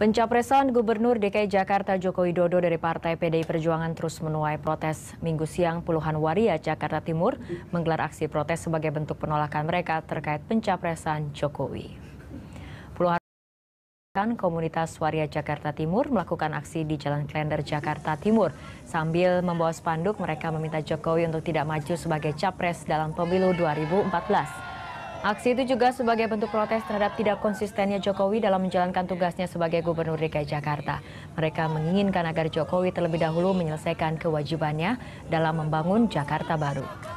Pencapresan Gubernur DKI Jakarta Joko Widodo dari Partai PDI Perjuangan terus menuai protes. Minggu siang puluhan waria Jakarta Timur menggelar aksi protes sebagai bentuk penolakan mereka terkait pencapresan Jokowi. Puluhan komunitas waria Jakarta Timur melakukan aksi di Jalan Klender Jakarta Timur. Sambil membawa spanduk, mereka meminta Jokowi untuk tidak maju sebagai capres dalam pemilu 2014. Aksi itu juga sebagai bentuk protes terhadap tidak konsistennya Jokowi dalam menjalankan tugasnya sebagai Gubernur DKI Jakarta. Mereka menginginkan agar Jokowi terlebih dahulu menyelesaikan kewajibannya dalam membangun Jakarta baru.